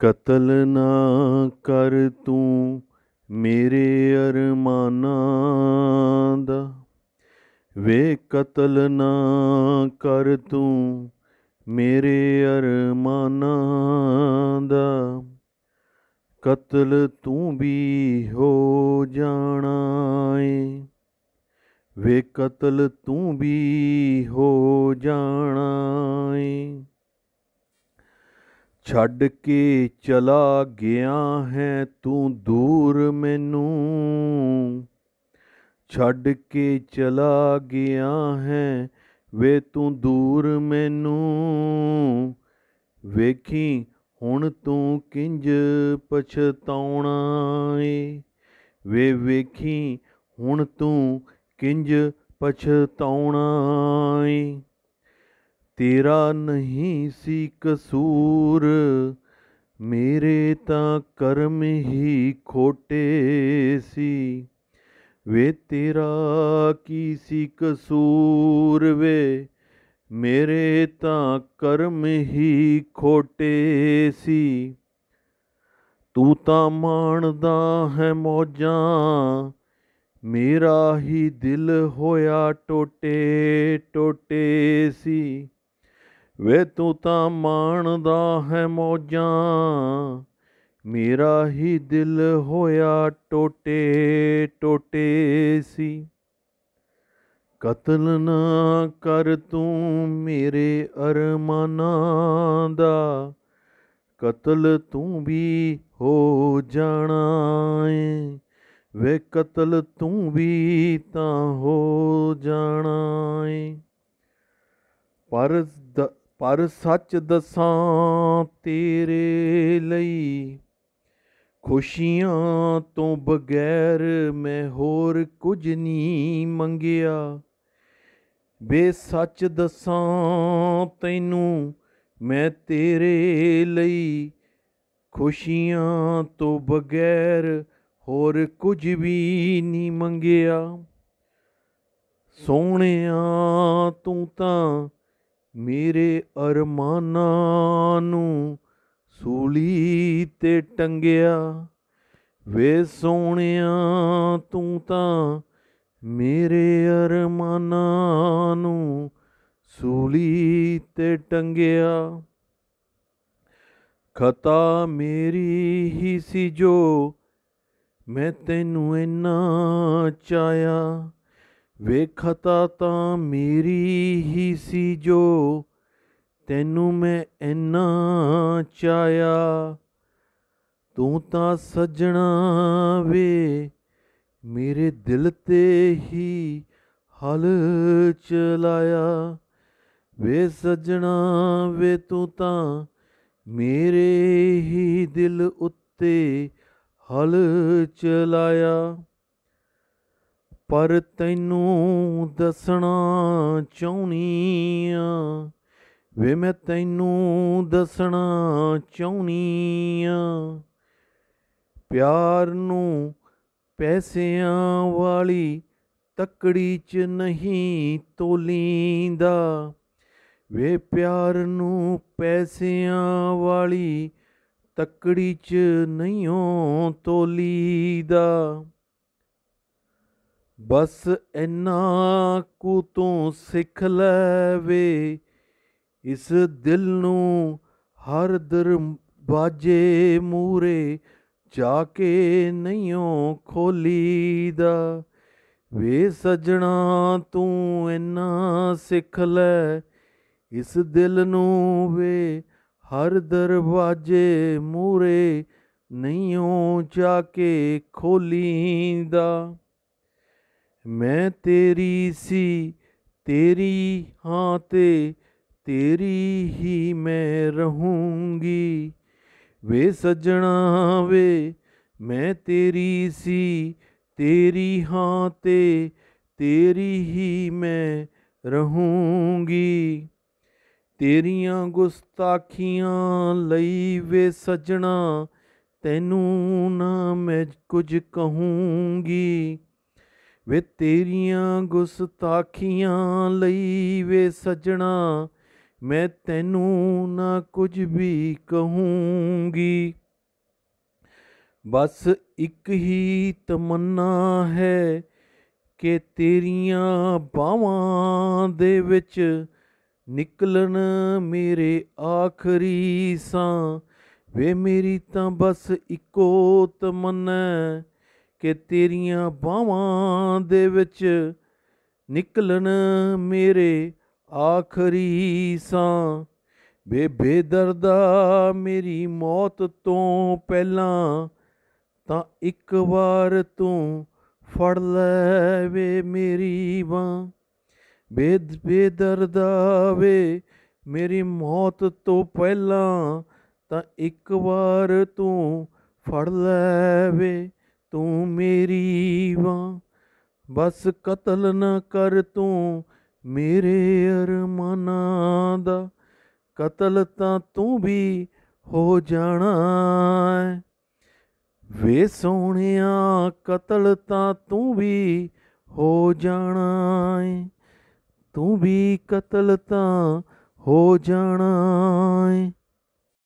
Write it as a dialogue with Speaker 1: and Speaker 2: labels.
Speaker 1: ਕਤਲ ਨਾ ਕਰ ਤੂੰ ਮੇਰੇ ਅਰਮਾਨਾਂ ਦਾ ਵੇ ਕਤਲ ਨਾ ਕਰ ਤੂੰ ਮੇਰੇ ਅਰਮਾਨਾਂ ਦਾ ਕਤਲ ਤੂੰ ਵੀ ਹੋ ਜਾਣਾ ਏ ਵੇ ਕਤਲ ਤੂੰ ਵੀ ਹੋ ਜਾਣਾ ਏ ਛੱਡ ਕੇ ਚਲਾ ਗਿਆ ਹੈ ਤੂੰ ਦੂਰ ਮੈਨੂੰ ਛੱਡ ਕੇ ਚਲਾ ਗਿਆ ਹੈ ਵੇ ਤੂੰ ਦੂਰ ਮੈਨੂੰ ਵੇਖੀ ਹੁਣ ਤੂੰ ਕਿੰਜ ਪਛਤਾਉਣਾ ਏ ਵੇ ਵੇਖੀ ਹੁਣ ਤੂੰ ਕਿੰਜ ਪਛਤਾਉਣਾ ਏ ਤੇਰਾ ਨਹੀਂ ਸੀ ਕਸੂਰ ਮੇਰੇ ਤਾਂ ਕਰਮ ਹੀ ਖੋਟੇ ਸੀ ਵੇ ਤੇਰਾ ਕੀ ਸੀ ਕਸੂਰ ਵੇ ਮੇਰੇ ਤਾਂ ਕਰਮ ਹੀ ਖੋਟੇ ਸੀ ਤੂੰ ਤਾਂ ਮਾਣਦਾ ਹੈ ਮੋਜਾਂ ਮੇਰਾ ਹੀ ਦਿਲ ਹੋਇਆ ਟੋਟੇ ਟੋਟੇ ਸੀ ਵੇ ਤੂੰ ਤਾਂ ਮਾਣਦਾ ਹੈ ਮੋਜਾਂ ਮੇਰਾ ਹੀ ਦਿਲ ਹੋਇਆ ਟੋਟੇ ਟੋਟੇ ਸੀ ਕਤਲ ਨਾ ਕਰ ਤੂੰ ਮੇਰੇ ਅਰਮਾਨਾਂ ਦਾ ਕਤਲ ਤੂੰ ਵੀ ਹੋ ਜਾਣਾ ਏ ਵੇ ਕਤਲ ਤੂੰ ਵੀ ਤਾਂ ਹੋ ਜਾਣਾ ਏ ਪਰ ਪਰ ਸੱਚ ਦਸਾਂ ਤੇਰੇ ਲਈ ਖੁਸ਼ੀਆਂ ਤੋਂ ਬਗੈਰ ਮੈਂ ਹੋਰ ਕੁਝ ਨਹੀਂ ਮੰਗਿਆ ਬੇ ਸੱਚ ਦਸਾਂ ਤੈਨੂੰ ਮੈਂ ਤੇਰੇ ਲਈ ਖੁਸ਼ੀਆਂ ਤੋਂ ਬਗੈਰ ਹੋਰ ਕੁਝ ਵੀ ਨਹੀਂ ਮੰਗਿਆ ਸੋਹਣਿਆ ਤੂੰ ਤਾਂ ਮੇਰੇ ਅਰਮਾਨਾਂ ਨੂੰ ਸੂਲੀ ਤੇ ਟੰਗਿਆ ਵੇ ਸੋਹਣਿਆ ਤੂੰ ਤਾਂ ਮੇਰੇ ਅਰਮਾਨਾਂ ਨੂੰ ਸੂਲੀ ਤੇ ਟੰਗਿਆ ਖਤਾ ਮੇਰੀ ਹੀ ਸੀ ਜੋ ਮੈਂ ਤੈਨੂੰ ਇੰਨਾ ਚਾਇਆ ਵੇਖਤਾ ਤਾਂ ਮੇਰੀ ਹੀ ਸੀ ਜੋ ਤੈਨੂੰ ਮੈਂ ਇੰਨਾ ਚਾਇਆ ਤੂੰ ਤਾਂ ਸਜਣਾ ਵੇ ਮੇਰੇ ਦਿਲ ਤੇ ਹੀ ਹਲ ਚਲਾਇਆ ਵੇ ਸਜਣਾ ਵੇ ਤੂੰ ਤਾਂ ਮੇਰੇ ਹੀ ਦਿਲ ਉੱਤੇ ਹਲ ਚਲਾਇਆ ਪਰ ਤੈਨੂੰ ਦੱਸਣਾ ਚਾਹਣੀ ਆ ਵੇ ਮੈਂ ਤੈਨੂੰ ਦੱਸਣਾ ਚਾਹਣੀ ਆ ਪਿਆਰ ਨੂੰ ਪੈਸਿਆਂ ਵਾਲੀ ਤਕੜੀ ਚ ਨਹੀਂ ਤੋਲੀਂਦਾ ਵੇ ਪਿਆਰ ਨੂੰ ਪੈਸਿਆਂ ਵਾਲੀ ਤਕੜੀ ਚ ਨਹੀਂ ਤੋਲੀਦਾ ਬਸ ਇੰਨਾ ਕੁ ਤੂੰ ਸਿੱਖ ਲੈ ਵੇ ਇਸ ਦਿਲ ਨੂੰ ਹਰ ਦਰਵਾਜੇ ਮੂਰੇ ਜਾ ਕੇ ਨਹੀਂਓ ਖੋਲੀਦਾ ਵੇ ਸਜਣਾ ਤੂੰ ਇੰਨਾ ਸਿੱਖ ਲੈ ਇਸ ਦਿਲ ਨੂੰ ਵੇ ਹਰ ਦਰਵਾਜੇ ਮੂਰੇ ਨਹੀਂਓ ਜਾ ਕੇ ਖੋਲੀਦਾ ਮੈਂ ਤੇਰੀ ਸੀ ਤੇਰੀ ਹਾਂ ਤੇ ਤੇਰੀ ਹੀ ਮੈਂ ਰਹੂੰਗੀ ਵੇ ਸੱਜਣਾ ਵੇ ਮੈਂ ਤੇਰੀ ਸੀ ਤੇਰੀ ਹਾਂ ਤੇ ਤੇਰੀ ਹੀ ਮੈਂ ਰਹੂੰਗੀ ਤੇਰੀਆਂ ਗੁਸਤਾਖੀਆਂ ਲਈ ਵੇ ਸੱਜਣਾ ਤੈਨੂੰ ਨਾ ਮੈਂ ਕੁਝ ਕਹੂੰਗੀ ਵੇ ਤੇਰੀਆਂ ਗੁਸਤਾਖੀਆਂ ਲਈ ਵੇ ਸਜਣਾ ਮੈਂ ਤੈਨੂੰ ਨਾ ਕੁਝ ਵੀ ਕਹੂੰਗੀ ਬਸ ਇੱਕ ਹੀ ਤਮੰਨਾ ਹੈ ਕਿ ਤੇਰੀਆਂ ਬਾਹਾਂ ਦੇ ਵਿੱਚ ਨਿਕਲਣ ਮੇਰੇ ਆਖਰੀ ਸਾਹ ਵੇ ਮੇਰੀ ਤਾਂ ਬਸ ਇੱਕੋ ਤਮੰਨਾ ਕਿ ਤੇਰੀਆਂ ਬਾਹਾਂ ਦੇ ਵਿੱਚ ਨਿਕਲਣ ਮੇਰੇ ਆਖਰੀ ਸਾਹ ਬੇਬੇ ਦਰਦਾ ਮੇਰੀ ਮੌਤ ਤੋਂ ਪਹਿਲਾਂ ਤਾਂ ਇੱਕ ਵਾਰ ਤੂੰ ਫੜ ਲੈ ਵੇ ਮੇਰੀ ਬਾਹ ਬੇਦ ਬੇਦਰਦਾ ਵੇ ਮੇਰੀ ਮੌਤ ਤੋਂ ਪਹਿਲਾਂ ਤਾਂ ਇੱਕ ਵਾਰ ਤੂੰ ਫੜ ਲੈ ਵੇ ਤੂੰ ਮੇਰੀ ਵਾ ਬਸ ਕਤਲ ਨਾ ਕਰ ਤੂੰ ਮੇਰੇ ਅਰਮਾਨਾਂ ਦਾ ਕਤਲ ਤਾਂ ਤੂੰ ਵੀ ਹੋ ਜਾਣਾ ਵੇ ਸੋਹਣਿਆ ਕਤਲ ਤਾਂ ਤੂੰ ਵੀ ਹੋ ਜਾਣਾ ਏ ਤੂੰ ਵੀ ਕਤਲ ਤਾਂ ਹੋ ਜਾਣਾ ਏ